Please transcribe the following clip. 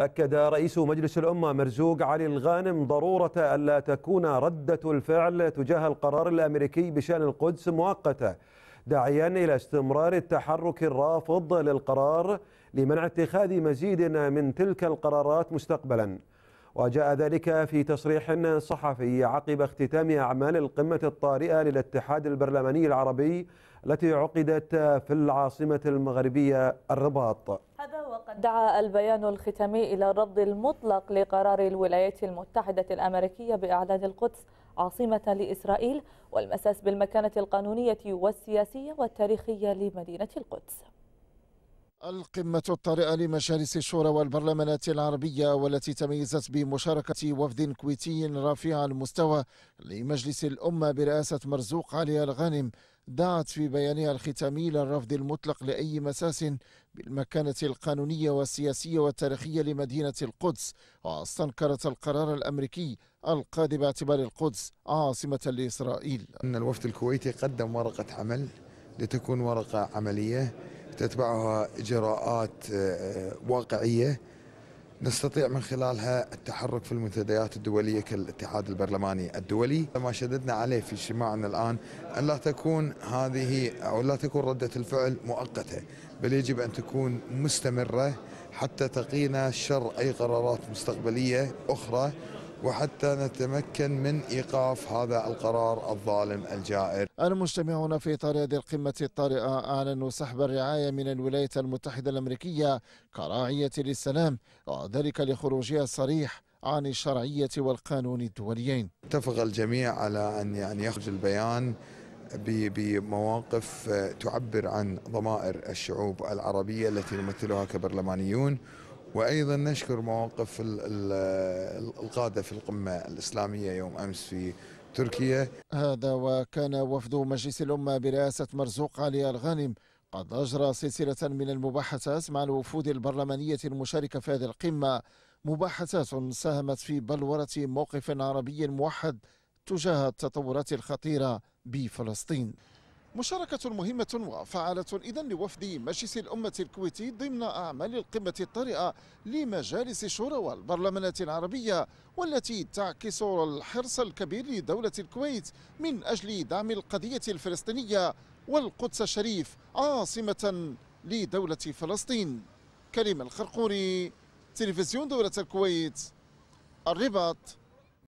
أكد رئيس مجلس الأمة مرزوق علي الغانم ضرورة ألا تكون ردة الفعل تجاه القرار الأمريكي بشأن القدس مؤقتة داعيا إلى استمرار التحرك الرافض للقرار لمنع اتخاذ مزيد من تلك القرارات مستقبلا وجاء ذلك في تصريح صحفي عقب اختتام أعمال القمة الطارئة للاتحاد البرلماني العربي التي عقدت في العاصمة المغربية الرباط وقد دعا البيان الختامي إلى الرفض المطلق لقرار الولايات المتحدة الأمريكية بإعلان القدس عاصمة لإسرائيل والمساس بالمكانة القانونية والسياسية والتاريخية لمدينة القدس القمة الطارئة لمجالس الشورى والبرلمانات العربية والتي تميزت بمشاركة وفد كويتي رفيع المستوى لمجلس الأمة برئاسة مرزوق علي الغانم دعت في بيانها الختامي للرفض المطلق لأي مساس بالمكانة القانونية والسياسية والتاريخية لمدينة القدس واستنكرت القرار الأمريكي القاضي باعتبار القدس عاصمة لإسرائيل أن الوفد الكويتي قدم ورقة عمل لتكون ورقة عملية تتبعها إجراءات آه، واقعية نستطيع من خلالها التحرك في المنتديات الدولية كالاتحاد البرلماني الدولي ما شددنا عليه في اجتماعنا الآن أن لا تكون هذه أو لا تكون ردة الفعل مؤقتة بل يجب أن تكون مستمرة حتى تقينا شر أي قرارات مستقبلية أخرى وحتى نتمكن من ايقاف هذا القرار الظالم الجائر. المجتمعون في اطار هذه القمه الطارئه اعلنوا سحب الرعايه من الولايات المتحده الامريكيه كراعيه للسلام وذلك لخروجها الصريح عن الشرعيه والقانون الدوليين. اتفق الجميع على ان يعني يخرج البيان بمواقف تعبر عن ضمائر الشعوب العربيه التي نمثلها كبرلمانيون وايضا نشكر مواقف القاده في القمه الاسلاميه يوم امس في تركيا هذا وكان وفد مجلس الامه برئاسه مرزوق علي الغانم قد اجرى سلسله من المباحثات مع الوفود البرلمانيه المشاركه في هذه القمه مباحثات ساهمت في بلوره موقف عربي موحد تجاه التطورات الخطيره بفلسطين مشاركة مهمة وفعالة إذا لوفد مجلس الأمة الكويتي ضمن أعمال القمة الطارئة لمجالس الشورى والبرلمانات العربية والتي تعكس الحرص الكبير لدولة الكويت من أجل دعم القضية الفلسطينية والقدس الشريف عاصمة لدولة فلسطين كريم الخرقوري تلفزيون دولة الكويت الرباط